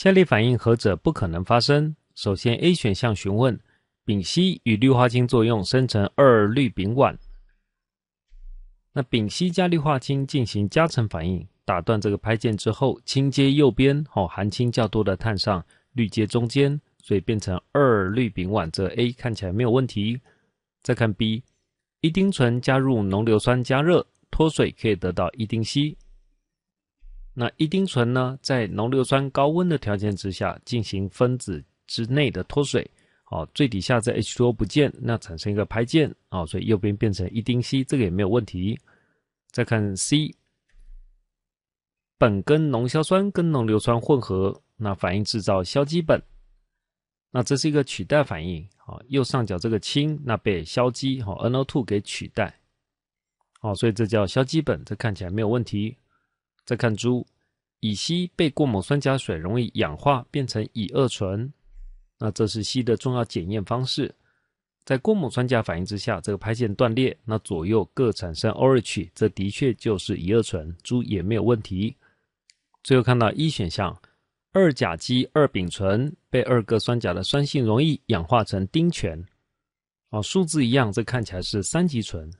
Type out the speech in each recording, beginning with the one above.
下列反应何者不可能发生？首先，A 选项询问丙烯与氯化氢作用生成二氯丙烷。那丙烯加氯化氢进行加成反应，打断这个拍键之后，氢接右边哦，含氢较多的碳上，氯接中间，所以变成二氯丙烷。这 A 看起来没有问题。再看 B，一丁醇加入浓硫酸加热脱水，可以得到一丁烯。那一丁醇呢，在浓硫酸高温的条件之下进行分子之内的脱水，哦，最底下在 H2O 不见，那产生一个拍键，哦，所以右边变成一丁烯，这个也没有问题。再看 C，苯跟浓硝酸跟浓硫酸混合，那反应制造硝基苯，那这是一个取代反应，哦，右上角这个氢那被硝基，哦 n o 2给取代，哦，所以这叫硝基苯，这看起来没有问题。再看猪，乙烯被过锰酸钾水容易氧化变成乙二醇，那这是烯的重要检验方式。在过锰酸钾反应之下，这个拍线断裂，那左右各产生 orange 这的确就是乙二醇，猪也没有问题。最后看到一选项，二甲基二丙醇被二铬酸钾的酸性溶液氧化成丁醛，哦，数字一样，这看起来是三级醇。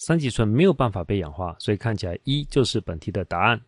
三己醇没有办法被氧化，所以看起来一就是本题的答案。